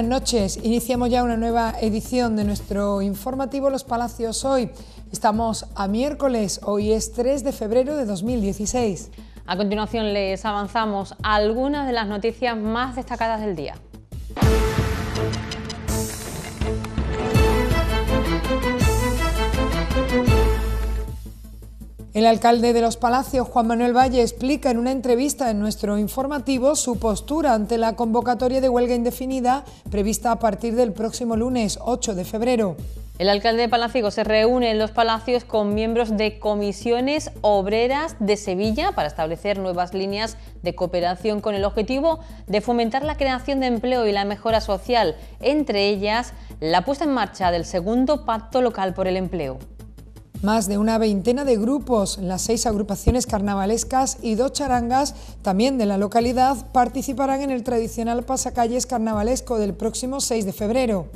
Buenas noches, iniciamos ya una nueva edición de nuestro informativo Los Palacios Hoy. Estamos a miércoles, hoy es 3 de febrero de 2016. A continuación les avanzamos algunas de las noticias más destacadas del día. El alcalde de Los Palacios, Juan Manuel Valle, explica en una entrevista en nuestro informativo su postura ante la convocatoria de huelga indefinida prevista a partir del próximo lunes 8 de febrero. El alcalde de Palacios se reúne en los palacios con miembros de comisiones obreras de Sevilla para establecer nuevas líneas de cooperación con el objetivo de fomentar la creación de empleo y la mejora social, entre ellas la puesta en marcha del segundo pacto local por el empleo. Más de una veintena de grupos, las seis agrupaciones carnavalescas y dos charangas también de la localidad participarán en el tradicional pasacalles carnavalesco del próximo 6 de febrero.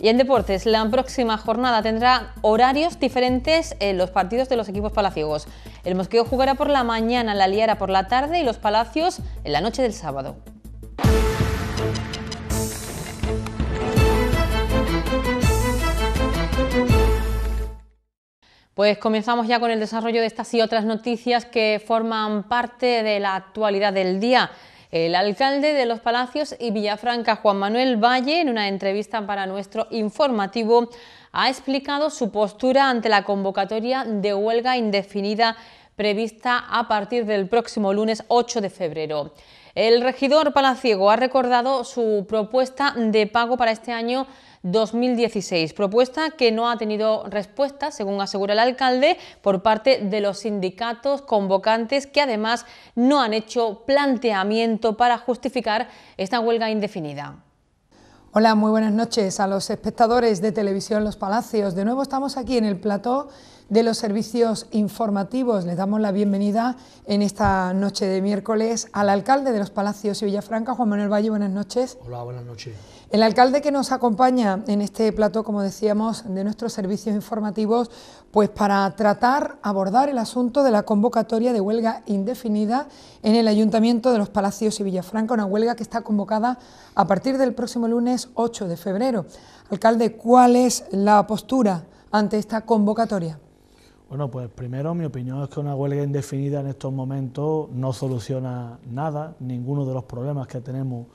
Y en deportes, la próxima jornada tendrá horarios diferentes en eh, los partidos de los equipos palaciegos. El Mosqueo jugará por la mañana, la Liara por la tarde y los Palacios en la noche del sábado. Pues comenzamos ya con el desarrollo de estas y otras noticias que forman parte de la actualidad del día. El alcalde de Los Palacios y Villafranca, Juan Manuel Valle, en una entrevista para nuestro informativo, ha explicado su postura ante la convocatoria de huelga indefinida prevista a partir del próximo lunes 8 de febrero. El regidor palaciego ha recordado su propuesta de pago para este año 2016. Propuesta que no ha tenido respuesta, según asegura el alcalde, por parte de los sindicatos convocantes que además no han hecho planteamiento para justificar esta huelga indefinida. Hola, muy buenas noches a los espectadores de Televisión Los Palacios. De nuevo estamos aquí en el plató de los servicios informativos. Les damos la bienvenida en esta noche de miércoles al alcalde de Los Palacios y Villafranca, Juan Manuel Valle. Buenas noches. Hola, buenas noches. El alcalde que nos acompaña en este plato, como decíamos, de nuestros servicios informativos, pues para tratar, abordar el asunto de la convocatoria de huelga indefinida en el Ayuntamiento de los Palacios y Villafranca, una huelga que está convocada a partir del próximo lunes 8 de febrero. Alcalde, ¿cuál es la postura ante esta convocatoria? Bueno, pues primero mi opinión es que una huelga indefinida en estos momentos no soluciona nada, ninguno de los problemas que tenemos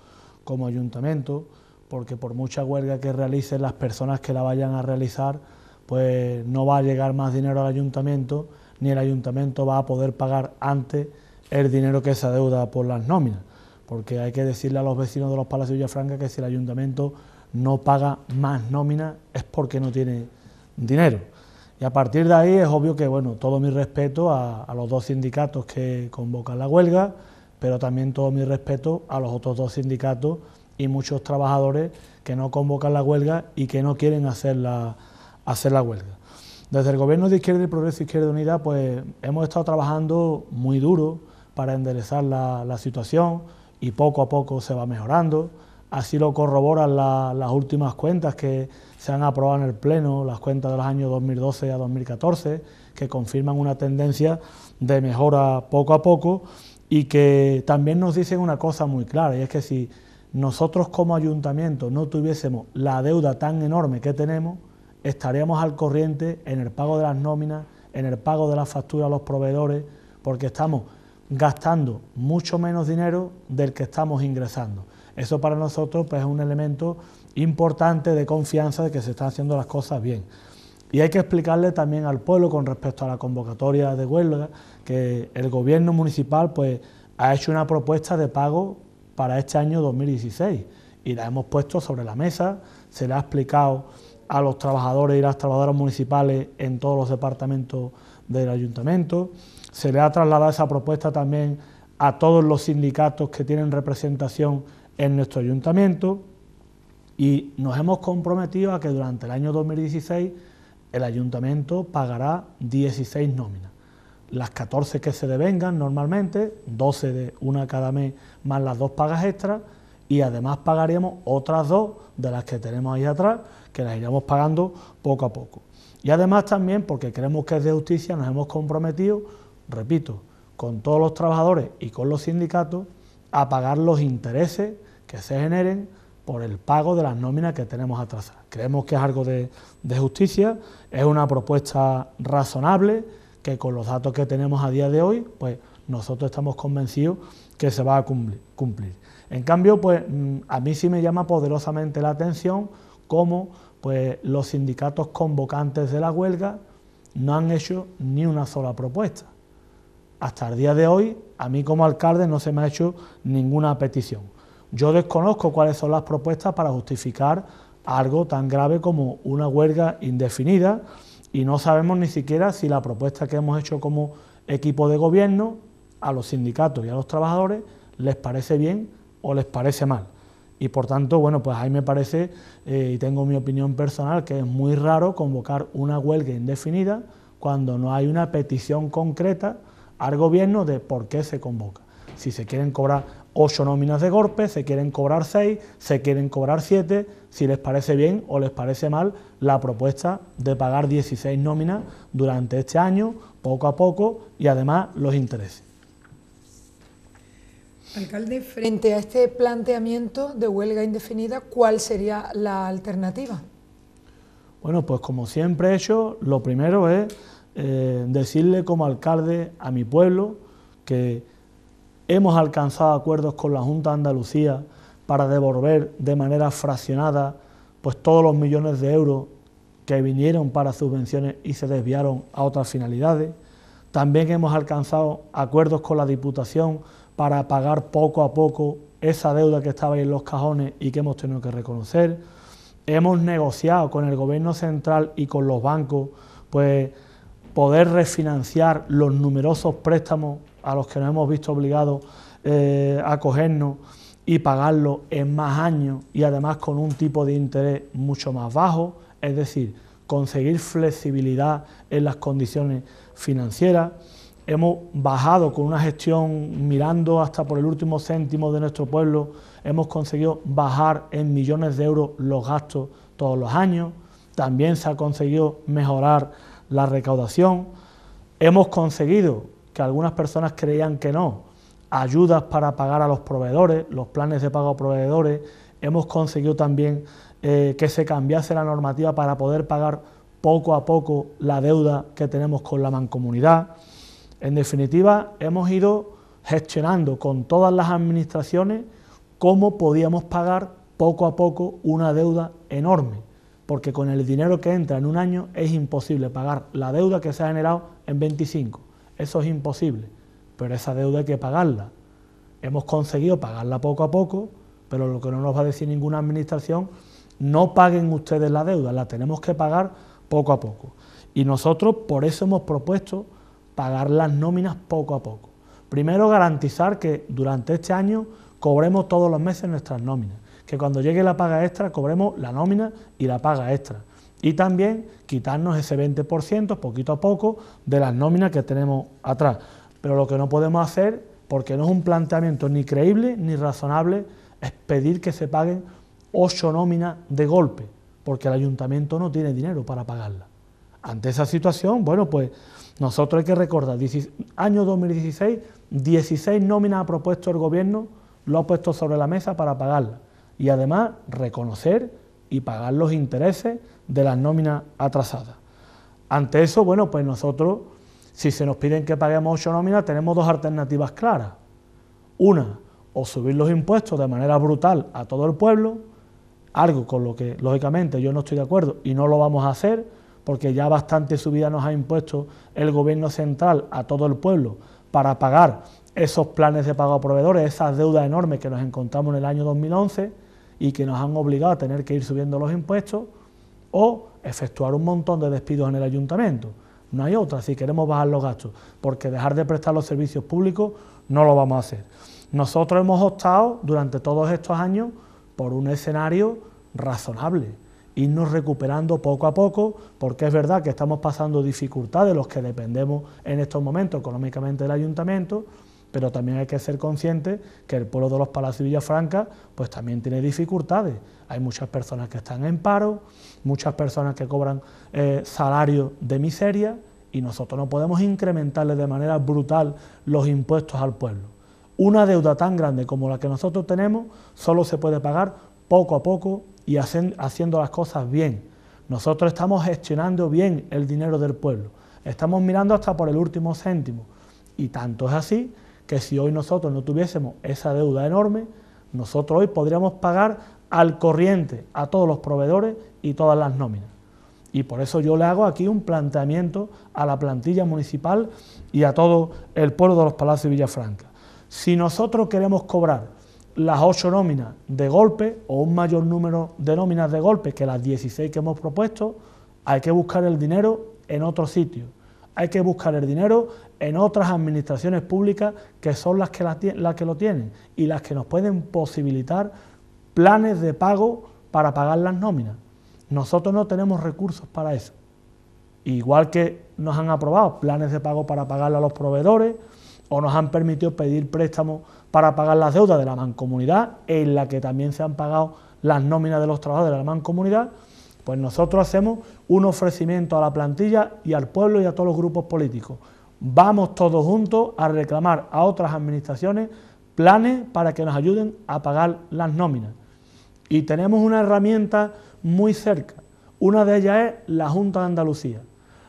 como ayuntamiento porque por mucha huelga que realicen las personas que la vayan a realizar, pues no va a llegar más dinero al ayuntamiento, ni el ayuntamiento va a poder pagar antes el dinero que se adeuda por las nóminas, porque hay que decirle a los vecinos de los Palacios de Villafranca que si el ayuntamiento no paga más nóminas es porque no tiene dinero. Y a partir de ahí es obvio que, bueno, todo mi respeto a, a los dos sindicatos que convocan la huelga, pero también todo mi respeto a los otros dos sindicatos y muchos trabajadores que no convocan la huelga y que no quieren hacer la, hacer la huelga. Desde el Gobierno de Izquierda y Progreso Izquierda Unida pues, hemos estado trabajando muy duro para enderezar la, situación y poco a poco se va mejorando. Así lo corroboran las últimas cuentas que se han aprobado en el Pleno, las cuentas de los años 2012 a 2014, que confirman una tendencia de mejora poco a poco y que también nos dicen una cosa muy clara, y es que si nosotros como ayuntamiento no tuviésemos la deuda tan enorme que tenemos, estaríamos al corriente en el pago de las nóminas, en el pago de las facturas a los proveedores, porque estamos gastando mucho menos dinero del que estamos ingresando. Eso para nosotros pues, es un elemento importante de confianza de que se están haciendo las cosas bien. Y hay que explicarle también al pueblo con respecto a la convocatoria de huelga que el gobierno municipal pues, ha hecho una propuesta de pago para este año 2016 y la hemos puesto sobre la mesa, se le ha explicado a los trabajadores y las trabajadoras municipales en todos los departamentos del ayuntamiento, se le ha trasladado esa propuesta también a todos los sindicatos que tienen representación en nuestro ayuntamiento y nos hemos comprometido a que durante el año 2016 el ayuntamiento pagará 16 nóminas las 14 que se devengan normalmente, 12 de una cada mes más las dos pagas extras, y además pagaríamos otras dos de las que tenemos ahí atrás, que las iremos pagando poco a poco. Y además también, porque creemos que es de justicia, nos hemos comprometido, repito, con todos los trabajadores y con los sindicatos, a pagar los intereses que se generen por el pago de las nóminas que tenemos atrasadas. Creemos que es algo de justicia, es una propuesta razonable, que con los datos que tenemos a día de hoy, pues nosotros estamos convencidos que se va a cumplir. En cambio, pues mm, a mí sí me llama poderosamente la atención cómo pues, los sindicatos convocantes de la huelga no han hecho ni una sola propuesta. Hasta el día de hoy, a mí como alcalde no se me ha hecho ninguna petición. Yo desconozco cuáles son las propuestas para justificar algo tan grave como una huelga indefinida y no sabemos ni siquiera si la propuesta que hemos hecho como equipo de gobierno a los sindicatos y a los trabajadores les parece bien o les parece mal. Y por tanto, bueno, pues ahí me parece, eh, y tengo mi opinión personal, que es muy raro convocar una huelga indefinida cuando no hay una petición concreta al gobierno de por qué se convoca. Si se quieren cobrar ocho nóminas de golpe, se quieren cobrar seis se quieren cobrar siete si les parece bien o les parece mal la propuesta de pagar 16 nóminas durante este año, poco a poco, y además los intereses. Alcalde, frente a este planteamiento de huelga indefinida, ¿cuál sería la alternativa? Bueno, pues como siempre he hecho, lo primero es eh, decirle como alcalde a mi pueblo que Hemos alcanzado acuerdos con la Junta de Andalucía para devolver de manera fraccionada pues todos los millones de euros que vinieron para subvenciones y se desviaron a otras finalidades. También hemos alcanzado acuerdos con la Diputación para pagar poco a poco esa deuda que estaba ahí en los cajones y que hemos tenido que reconocer. Hemos negociado con el Gobierno Central y con los bancos pues, poder refinanciar los numerosos préstamos a los que nos hemos visto obligados eh, a cogernos y pagarlo en más años y además con un tipo de interés mucho más bajo, es decir, conseguir flexibilidad en las condiciones financieras. Hemos bajado con una gestión mirando hasta por el último céntimo de nuestro pueblo, hemos conseguido bajar en millones de euros los gastos todos los años, también se ha conseguido mejorar la recaudación, hemos conseguido que algunas personas creían que no, ayudas para pagar a los proveedores, los planes de pago a proveedores, hemos conseguido también eh, que se cambiase la normativa para poder pagar poco a poco la deuda que tenemos con la mancomunidad. En definitiva, hemos ido gestionando con todas las administraciones cómo podíamos pagar poco a poco una deuda enorme, porque con el dinero que entra en un año es imposible pagar la deuda que se ha generado en 25. Eso es imposible, pero esa deuda hay que pagarla. Hemos conseguido pagarla poco a poco, pero lo que no nos va a decir ninguna administración, no paguen ustedes la deuda, la tenemos que pagar poco a poco. Y nosotros por eso hemos propuesto pagar las nóminas poco a poco. Primero garantizar que durante este año cobremos todos los meses nuestras nóminas, que cuando llegue la paga extra cobremos la nómina y la paga extra y también quitarnos ese 20% poquito a poco de las nóminas que tenemos atrás. Pero lo que no podemos hacer, porque no es un planteamiento ni creíble ni razonable, es pedir que se paguen ocho nóminas de golpe, porque el ayuntamiento no tiene dinero para pagarlas. Ante esa situación, bueno, pues nosotros hay que recordar, año 2016, 16 nóminas ha propuesto el gobierno, lo ha puesto sobre la mesa para pagarlas. Y además reconocer y pagar los intereses de las nóminas atrasadas. Ante eso, bueno, pues nosotros, si se nos piden que paguemos ocho nóminas, tenemos dos alternativas claras. Una, o subir los impuestos de manera brutal a todo el pueblo, algo con lo que lógicamente yo no estoy de acuerdo y no lo vamos a hacer, porque ya bastante subida nos ha impuesto el gobierno central a todo el pueblo para pagar esos planes de pago a proveedores, esas deudas enormes que nos encontramos en el año 2011, y que nos han obligado a tener que ir subiendo los impuestos o efectuar un montón de despidos en el ayuntamiento. No hay otra si queremos bajar los gastos, porque dejar de prestar los servicios públicos no lo vamos a hacer. Nosotros hemos optado durante todos estos años por un escenario razonable, irnos recuperando poco a poco, porque es verdad que estamos pasando dificultades los que dependemos en estos momentos económicamente del ayuntamiento, pero también hay que ser consciente que el pueblo de los Palacios de Villafranca pues también tiene dificultades. Hay muchas personas que están en paro, muchas personas que cobran eh, salarios de miseria y nosotros no podemos incrementarle de manera brutal los impuestos al pueblo. Una deuda tan grande como la que nosotros tenemos solo se puede pagar poco a poco y haciendo las cosas bien. Nosotros estamos gestionando bien el dinero del pueblo, estamos mirando hasta por el último céntimo y tanto es así que si hoy nosotros no tuviésemos esa deuda enorme, nosotros hoy podríamos pagar al corriente a todos los proveedores y todas las nóminas. Y por eso yo le hago aquí un planteamiento a la plantilla municipal y a todo el pueblo de los Palacios de Villafranca. Si nosotros queremos cobrar las ocho nóminas de golpe o un mayor número de nóminas de golpe que las 16 que hemos propuesto, hay que buscar el dinero en otro sitio hay que buscar el dinero en otras administraciones públicas que son las que, que lo tienen y las que nos pueden posibilitar planes de pago para pagar las nóminas. Nosotros no tenemos recursos para eso. Igual que nos han aprobado planes de pago para pagarle a los proveedores o nos han permitido pedir préstamos para pagar las deudas de la mancomunidad, en la que también se han pagado las nóminas de los trabajadores de la mancomunidad, pues nosotros hacemos un ofrecimiento a la plantilla y al pueblo y a todos los grupos políticos. Vamos todos juntos a reclamar a otras administraciones planes para que nos ayuden a pagar las nóminas. Y tenemos una herramienta muy cerca. Una de ellas es la Junta de Andalucía.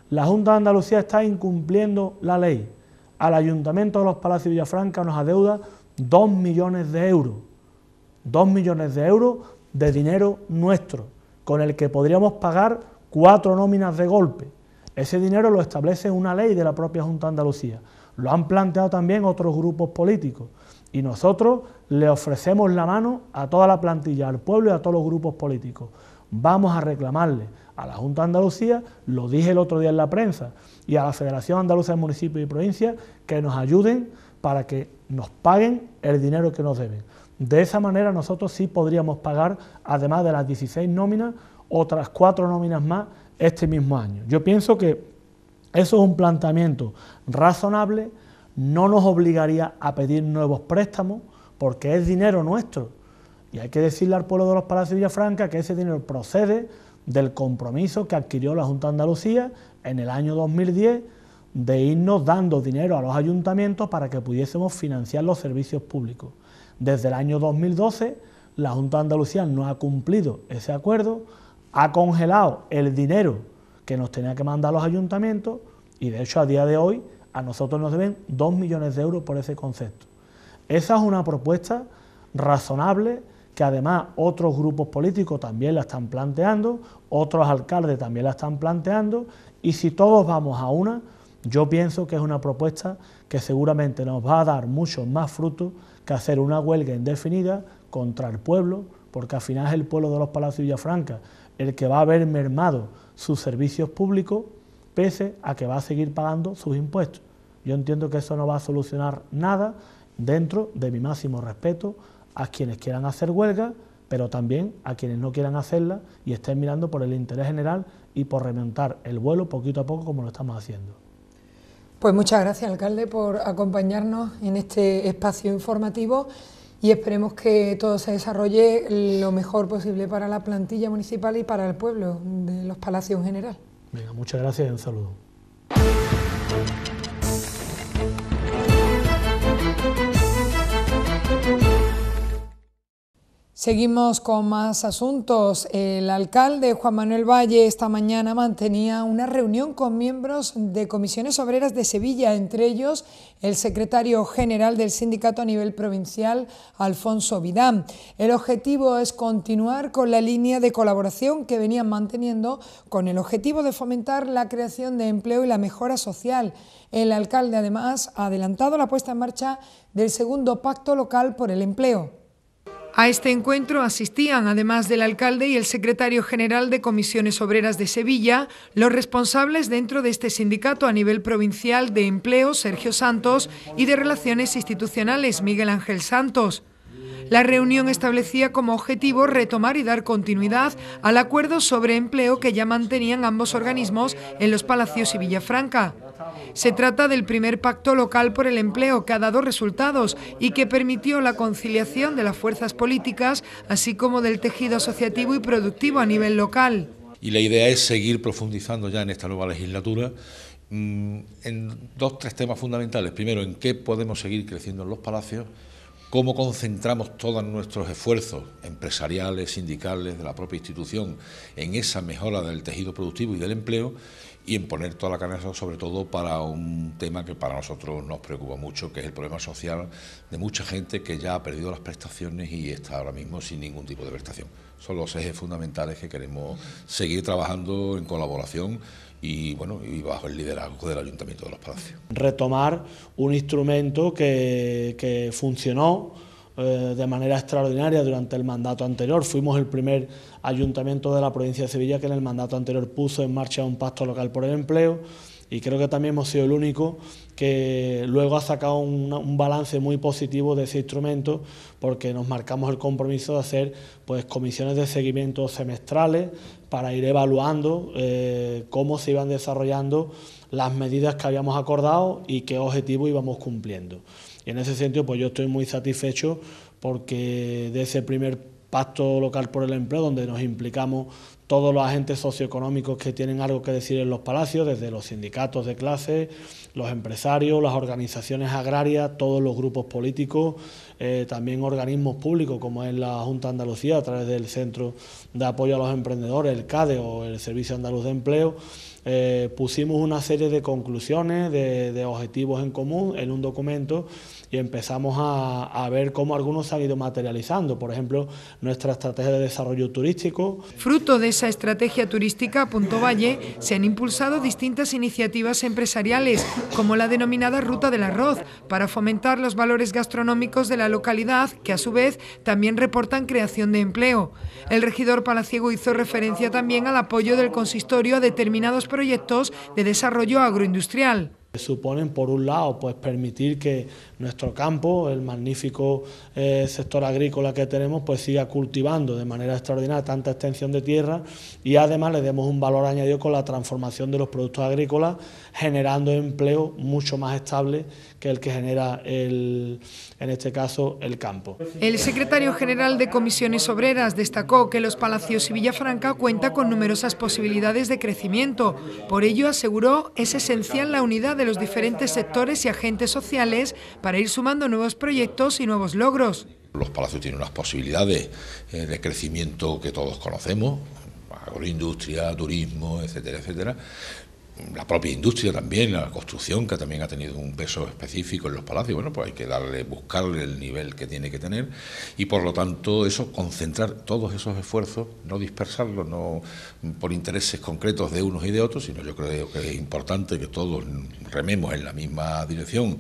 La Junta de Andalucía está incumpliendo la ley. Al Ayuntamiento de los Palacios de Villafranca nos adeuda 2 millones de euros. 2 millones de euros de dinero nuestro con el que podríamos pagar cuatro nóminas de golpe. Ese dinero lo establece una ley de la propia Junta de Andalucía. Lo han planteado también otros grupos políticos. Y nosotros le ofrecemos la mano a toda la plantilla, al pueblo y a todos los grupos políticos. Vamos a reclamarle a la Junta de Andalucía, lo dije el otro día en la prensa, y a la Federación Andaluza de Municipios y Provincias, que nos ayuden para que nos paguen el dinero que nos deben. De esa manera nosotros sí podríamos pagar, además de las 16 nóminas, otras cuatro nóminas más este mismo año. Yo pienso que eso es un planteamiento razonable, no nos obligaría a pedir nuevos préstamos, porque es dinero nuestro. Y hay que decirle al pueblo de los Palacios de Villafranca que ese dinero procede del compromiso que adquirió la Junta de Andalucía en el año 2010 de irnos dando dinero a los ayuntamientos para que pudiésemos financiar los servicios públicos. Desde el año 2012 la Junta Andalucía no ha cumplido ese acuerdo, ha congelado el dinero que nos tenía que mandar los ayuntamientos y de hecho a día de hoy a nosotros nos deben 2 millones de euros por ese concepto. Esa es una propuesta razonable que además otros grupos políticos también la están planteando, otros alcaldes también la están planteando y si todos vamos a una, yo pienso que es una propuesta que seguramente nos va a dar muchos más frutos que hacer una huelga indefinida contra el pueblo, porque al final es el pueblo de los Palacios Villafranca el que va a haber mermado sus servicios públicos, pese a que va a seguir pagando sus impuestos. Yo entiendo que eso no va a solucionar nada dentro de mi máximo respeto a quienes quieran hacer huelga, pero también a quienes no quieran hacerla y estén mirando por el interés general y por remontar el vuelo poquito a poco como lo estamos haciendo. Pues muchas gracias, alcalde, por acompañarnos en este espacio informativo y esperemos que todo se desarrolle lo mejor posible para la plantilla municipal y para el pueblo de los palacios en general. Venga, muchas gracias y un saludo. Seguimos con más asuntos. El alcalde Juan Manuel Valle esta mañana mantenía una reunión con miembros de comisiones obreras de Sevilla, entre ellos el secretario general del sindicato a nivel provincial, Alfonso Vidán. El objetivo es continuar con la línea de colaboración que venían manteniendo con el objetivo de fomentar la creación de empleo y la mejora social. El alcalde además ha adelantado la puesta en marcha del segundo pacto local por el empleo. A este encuentro asistían, además del alcalde y el secretario general de Comisiones Obreras de Sevilla, los responsables dentro de este sindicato a nivel provincial de empleo, Sergio Santos, y de relaciones institucionales, Miguel Ángel Santos. La reunión establecía como objetivo retomar y dar continuidad al acuerdo sobre empleo que ya mantenían ambos organismos en los Palacios y Villafranca. Se trata del primer pacto local por el empleo que ha dado resultados y que permitió la conciliación de las fuerzas políticas, así como del tejido asociativo y productivo a nivel local. Y la idea es seguir profundizando ya en esta nueva legislatura mm, en dos, tres temas fundamentales. Primero, en qué podemos seguir creciendo en los palacios, cómo concentramos todos nuestros esfuerzos empresariales, sindicales, de la propia institución, en esa mejora del tejido productivo y del empleo y en poner toda la canasta, sobre todo para un tema que para nosotros nos preocupa mucho, que es el problema social de mucha gente que ya ha perdido las prestaciones y está ahora mismo sin ningún tipo de prestación. Son los ejes fundamentales que queremos seguir trabajando en colaboración y bueno, y bajo el liderazgo del Ayuntamiento de los Palacios. Retomar un instrumento que funcionó eh, de manera extraordinaria durante el mandato anterior. Fuimos el primer ayuntamiento de la provincia de Sevilla que en el mandato anterior puso en marcha un pacto local por el empleo y creo que también hemos sido el único que luego ha sacado un, balance muy positivo de ese instrumento porque nos marcamos el compromiso de hacer pues comisiones de seguimiento semestrales para ir evaluando eh, cómo se iban desarrollando las medidas que habíamos acordado y qué objetivos íbamos cumpliendo. Y en ese sentido, pues yo estoy muy satisfecho porque de ese primer pacto local por el empleo, donde nos implicamos todos los agentes socioeconómicos que tienen algo que decir en los palacios, desde los sindicatos de clase, los empresarios, las organizaciones agrarias, todos los grupos políticos, eh, también organismos públicos como es la Junta de Andalucía a través del Centro de Apoyo a los Emprendedores, el CADE o el Servicio Andaluz de Empleo, eh, pusimos una serie de conclusiones, de objetivos en común en un documento y empezamos a, ver cómo algunos se han ido materializando, por ejemplo, nuestra estrategia de desarrollo turístico. Fruto de esa estrategia turística, Punto Valle, se han impulsado distintas iniciativas empresariales, como la denominada Ruta del Arroz, para fomentar los valores gastronómicos de la localidad, que a su vez también reportan creación de empleo. El regidor Palaciego hizo referencia también al apoyo del consistorio a determinados proyectos de desarrollo agroindustrial. Suponen, por un lado, pues permitir que nuestro campo, el magnífico eh, sector agrícola que tenemos, pues siga cultivando de manera extraordinaria tanta extensión de tierra y además le demos un valor añadido con la transformación de los productos agrícolas, generando empleo mucho más estable que el que genera, el, en este caso, el campo. El secretario general de Comisiones Obreras destacó que Los Palacios y Villafranca cuenta con numerosas posibilidades de crecimiento. Por ello, aseguró, es esencial la unidad de los diferentes sectores y agentes sociales para ir sumando nuevos proyectos y nuevos logros. Los palacios tienen unas posibilidades eh, de crecimiento que todos conocemos, agroindustria, turismo, etcétera, etcétera, la propia industria también, la construcción, que también ha tenido un peso específico en los palacios, bueno, pues hay que darle, buscarle el nivel que tiene que tener y por lo tanto eso, concentrar todos esos esfuerzos, no dispersarlos, no por intereses concretos de unos y de otros, sino yo creo que es importante que todos rememos en la misma dirección,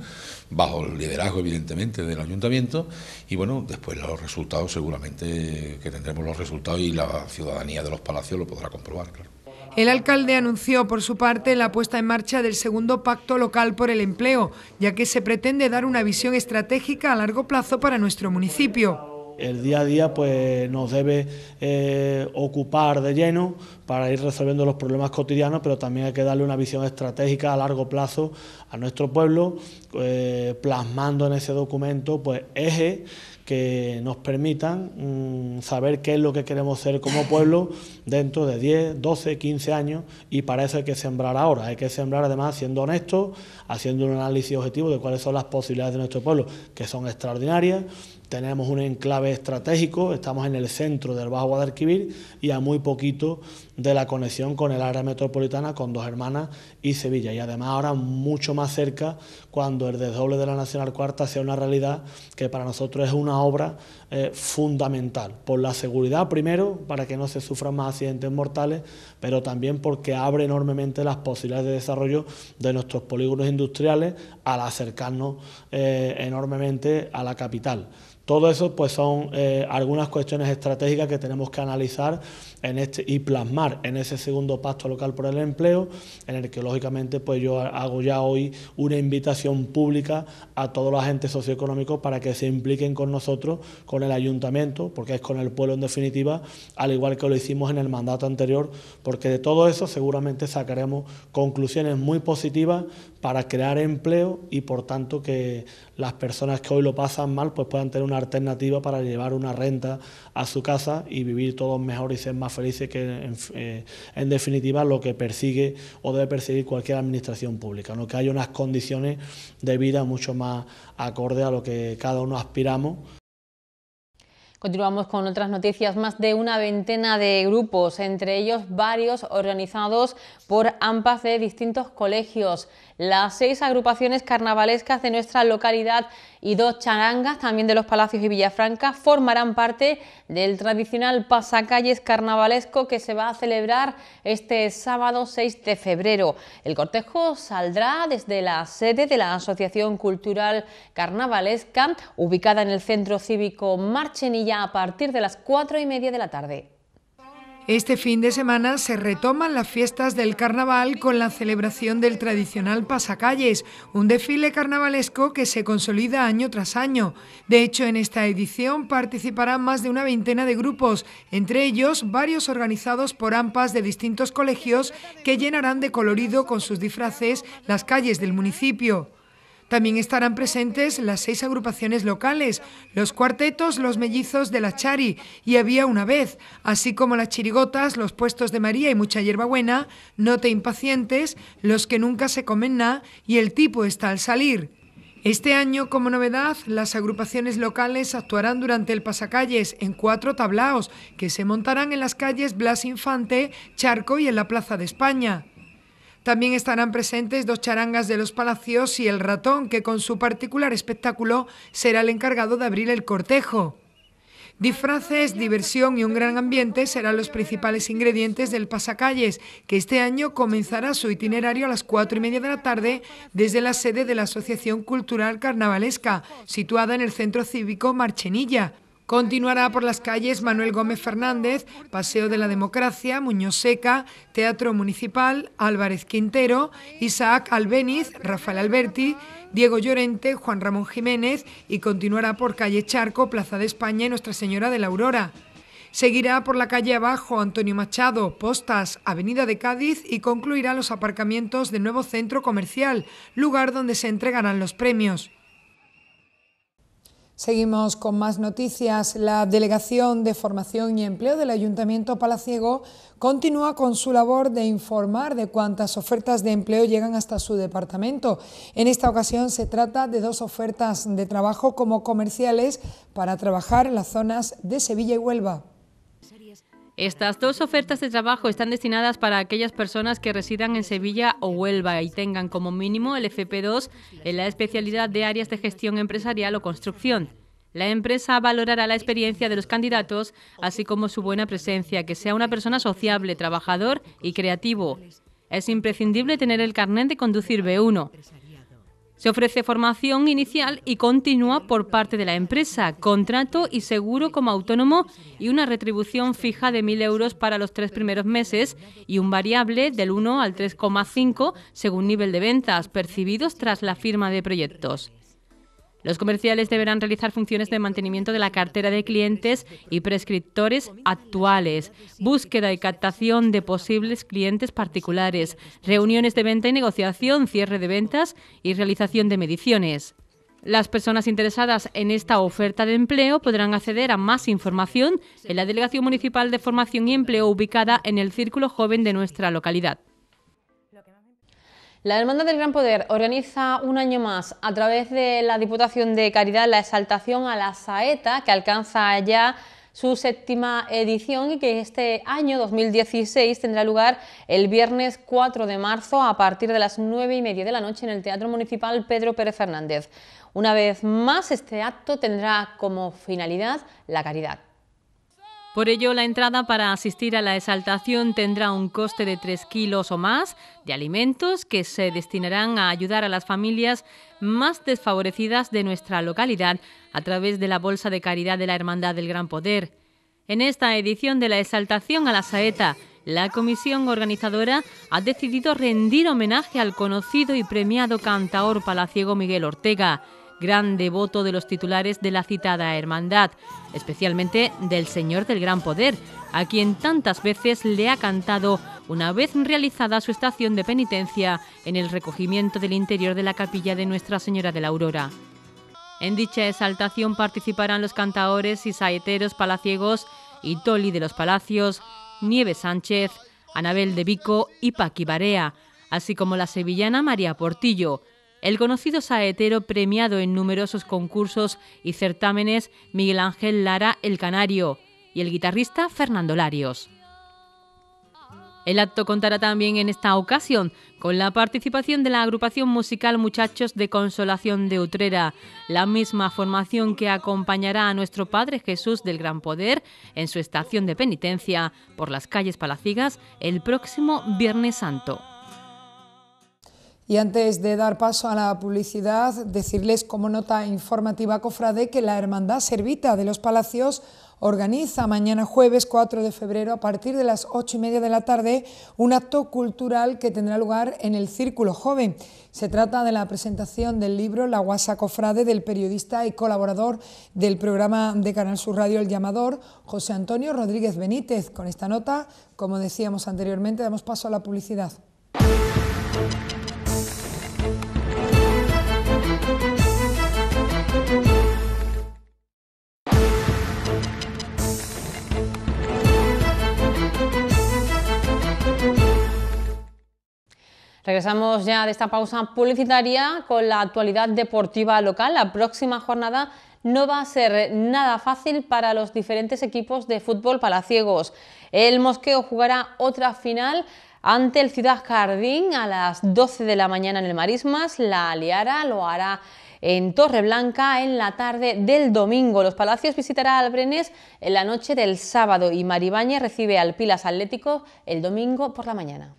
bajo el liderazgo evidentemente del ayuntamiento y bueno, después los resultados seguramente que tendremos los resultados y la ciudadanía de los palacios lo podrá comprobar, claro. El alcalde anunció, por su parte, la puesta en marcha del segundo pacto local por el empleo, ya que se pretende dar una visión estratégica a largo plazo para nuestro municipio el día a día pues nos debe eh, ocupar de lleno para ir resolviendo los problemas cotidianos, pero también hay que darle una visión estratégica a largo plazo a nuestro pueblo, eh, plasmando en ese documento pues ejes que nos permitan mm, saber qué es lo que queremos ser como pueblo dentro de 10, 12, 15 años y para eso hay que sembrar ahora, hay que sembrar además siendo honestos, haciendo un análisis objetivo de cuáles son las posibilidades de nuestro pueblo, que son extraordinarias, tenemos un enclave estratégico, estamos en el centro del Bajo Guadalquivir y a muy poquito de la conexión con el área metropolitana, con Dos Hermanas y Sevilla. Y además ahora mucho más cerca cuando el desdoble de la Nacional Cuarta sea una realidad que para nosotros es una obra eh, fundamental. Por la seguridad primero, para que no se sufran más accidentes mortales, pero también porque abre enormemente las posibilidades de desarrollo de nuestros polígonos industriales al acercarnos eh, enormemente a la capital. Todo eso pues son eh, algunas cuestiones estratégicas que tenemos que analizar en este, y plasmar en ese segundo pacto local por el empleo, en el que lógicamente pues yo hago ya hoy una invitación pública a todos los agentes socioeconómicos para que se impliquen con nosotros, con el ayuntamiento, porque es con el pueblo en definitiva, al igual que lo hicimos en el mandato anterior, porque de todo eso seguramente sacaremos conclusiones muy positivas para crear empleo y por tanto que las personas que hoy lo pasan mal pues puedan tener una alternativa para llevar una renta a su casa y vivir todos mejor y ser más felices que en, eh, definitiva lo que persigue o debe perseguir cualquier administración pública, ¿no? que haya unas condiciones de vida mucho más acorde a lo que cada uno aspiramos. Continuamos con otras noticias. Más de una veintena de grupos, entre ellos varios organizados por AMPAs de distintos colegios. Las seis agrupaciones carnavalescas de nuestra localidad y dos charangas también de los Palacios y Villafranca formarán parte del tradicional pasacalles carnavalesco que se va a celebrar este sábado 6 de febrero. El cortejo saldrá desde la sede de la Asociación Cultural Carnavalesca, ubicada en el Centro Cívico Marchenilla a partir de las cuatro y media de la tarde. Este fin de semana se retoman las fiestas del carnaval con la celebración del tradicional Pasacalles, un desfile carnavalesco que se consolida año tras año. De hecho, en esta edición participarán más de una veintena de grupos, entre ellos varios organizados por AMPAs de distintos colegios que llenarán de colorido con sus disfraces las calles del municipio. También estarán presentes las seis agrupaciones locales, los cuartetos, los mellizos de la Chari y había una vez, así como las chirigotas, los puestos de María y mucha hierbabuena, no te impacientes, los que nunca se comen nada y el tipo está al salir. Este año, como novedad, las agrupaciones locales actuarán durante el pasacalles en cuatro tablaos que se montarán en las calles Blas Infante, Charco y en la Plaza de España. También estarán presentes dos charangas de los palacios y el ratón, que con su particular espectáculo será el encargado de abrir el cortejo. Disfraces, diversión y un gran ambiente serán los principales ingredientes del Pasacalles, que este año comenzará su itinerario a las cuatro y media de la tarde desde la sede de la Asociación Cultural Carnavalesca, situada en el Centro Cívico Marchenilla. Continuará por las calles Manuel Gómez Fernández, Paseo de la Democracia, Muñoz Seca, Teatro Municipal, Álvarez Quintero, Isaac Albeniz, Rafael Alberti, Diego Llorente, Juan Ramón Jiménez y continuará por calle Charco, Plaza de España y Nuestra Señora de la Aurora. Seguirá por la calle abajo Antonio Machado, Postas, Avenida de Cádiz y concluirá los aparcamientos del nuevo centro comercial, lugar donde se entregarán los premios. Seguimos con más noticias. La Delegación de Formación y Empleo del Ayuntamiento Palaciego continúa con su labor de informar de cuántas ofertas de empleo llegan hasta su departamento. En esta ocasión se trata de dos ofertas de trabajo como comerciales para trabajar en las zonas de Sevilla y Huelva. Estas dos ofertas de trabajo están destinadas para aquellas personas que residan en Sevilla o Huelva y tengan como mínimo el FP2 en la especialidad de áreas de gestión empresarial o construcción. La empresa valorará la experiencia de los candidatos, así como su buena presencia, que sea una persona sociable, trabajador y creativo. Es imprescindible tener el carnet de conducir B1. Se ofrece formación inicial y continua por parte de la empresa, contrato y seguro como autónomo y una retribución fija de 1.000 euros para los tres primeros meses y un variable del 1 al 3,5 según nivel de ventas percibidos tras la firma de proyectos. Los comerciales deberán realizar funciones de mantenimiento de la cartera de clientes y prescriptores actuales, búsqueda y captación de posibles clientes particulares, reuniones de venta y negociación, cierre de ventas y realización de mediciones. Las personas interesadas en esta oferta de empleo podrán acceder a más información en la Delegación Municipal de Formación y Empleo ubicada en el Círculo Joven de nuestra localidad. La Hermandad del Gran Poder organiza un año más, a través de la Diputación de Caridad, la exaltación a la saeta, que alcanza ya su séptima edición y que este año 2016 tendrá lugar el viernes 4 de marzo a partir de las 9 y media de la noche en el Teatro Municipal Pedro Pérez Fernández. Una vez más, este acto tendrá como finalidad la caridad. Por ello, la entrada para asistir a la exaltación tendrá un coste de 3 kilos o más de alimentos que se destinarán a ayudar a las familias más desfavorecidas de nuestra localidad a través de la Bolsa de Caridad de la Hermandad del Gran Poder. En esta edición de la exaltación a la saeta, la comisión organizadora ha decidido rendir homenaje al conocido y premiado cantaor palaciego Miguel Ortega gran devoto de los titulares de la citada hermandad, especialmente del Señor del Gran Poder, a quien tantas veces le ha cantado una vez realizada su estación de penitencia en el recogimiento del interior de la capilla de Nuestra Señora de la Aurora. En dicha exaltación participarán los cantaores y saeteros palaciegos y Toli de los Palacios, Nieves Sánchez, Anabel de Vico y Paqui Barea, así como la sevillana María Portillo, el conocido saetero premiado en numerosos concursos y certámenes Miguel Ángel Lara el Canario y el guitarrista Fernando Larios. El acto contará también en esta ocasión con la participación de la agrupación musical Muchachos de Consolación de Utrera, la misma formación que acompañará a nuestro Padre Jesús del Gran Poder en su estación de penitencia por las calles palacigas el próximo Viernes Santo. Y antes de dar paso a la publicidad, decirles como nota informativa cofrade que la Hermandad Servita de los Palacios organiza mañana jueves 4 de febrero a partir de las 8 y media de la tarde un acto cultural que tendrá lugar en el Círculo Joven. Se trata de la presentación del libro La Guasa Cofrade del periodista y colaborador del programa de Canal Sur Radio El Llamador, José Antonio Rodríguez Benítez. Con esta nota, como decíamos anteriormente, damos paso a la publicidad. Regresamos ya de esta pausa publicitaria con la actualidad deportiva local. La próxima jornada no va a ser nada fácil para los diferentes equipos de fútbol palaciegos. El Mosqueo jugará otra final ante el Ciudad Jardín a las 12 de la mañana en el Marismas. La Aliara lo hará en Torreblanca en la tarde del domingo. Los Palacios visitará al Brenes en la noche del sábado y Maribáñez recibe al Pilas Atlético el domingo por la mañana.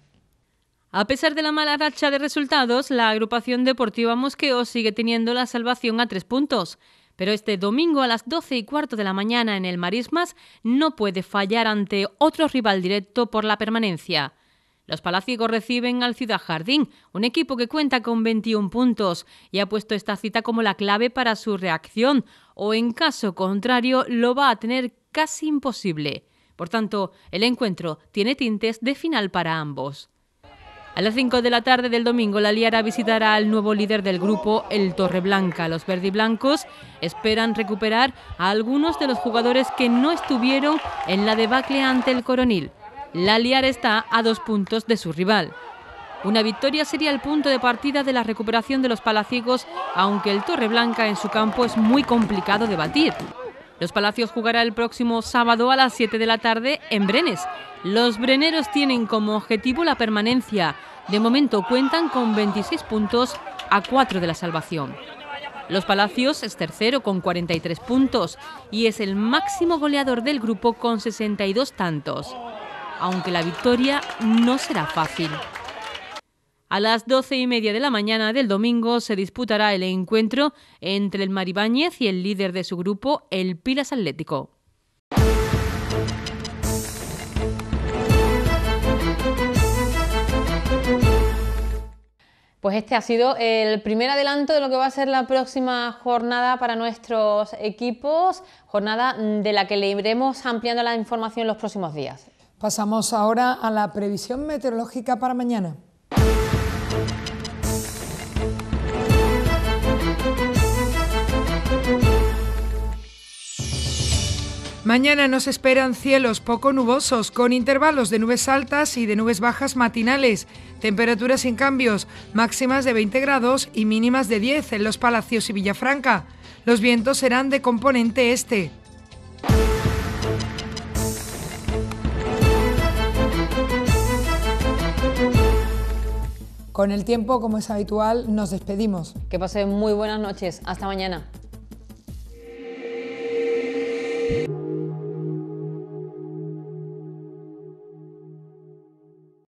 A pesar de la mala racha de resultados, la agrupación deportiva Mosqueo sigue teniendo la salvación a tres puntos. Pero este domingo a las 12 y cuarto de la mañana en el Marismas no puede fallar ante otro rival directo por la permanencia. Los palaciegos reciben al Ciudad Jardín, un equipo que cuenta con 21 puntos y ha puesto esta cita como la clave para su reacción, o en caso contrario lo va a tener casi imposible. Por tanto, el encuentro tiene tintes de final para ambos. A las 5 de la tarde del domingo, la Liara visitará al nuevo líder del grupo, el Torreblanca. Los verdiblancos esperan recuperar a algunos de los jugadores que no estuvieron en la debacle ante el Coronil. La Liara está a dos puntos de su rival. Una victoria sería el punto de partida de la recuperación de los palacigos, aunque el Torreblanca en su campo es muy complicado de batir. Los Palacios jugará el próximo sábado a las 7 de la tarde en Brenes. Los breneros tienen como objetivo la permanencia. De momento cuentan con 26 puntos a 4 de la salvación. Los Palacios es tercero con 43 puntos y es el máximo goleador del grupo con 62 tantos. Aunque la victoria no será fácil. A las doce y media de la mañana del domingo se disputará el encuentro entre el Maribáñez y el líder de su grupo, el Pilas Atlético. Pues este ha sido el primer adelanto de lo que va a ser la próxima jornada para nuestros equipos, jornada de la que le iremos ampliando la información en los próximos días. Pasamos ahora a la previsión meteorológica para mañana. Mañana nos esperan cielos poco nubosos, con intervalos de nubes altas y de nubes bajas matinales. Temperaturas sin cambios, máximas de 20 grados y mínimas de 10 en los Palacios y Villafranca. Los vientos serán de componente este. Con el tiempo, como es habitual, nos despedimos. Que pasen muy buenas noches. Hasta mañana.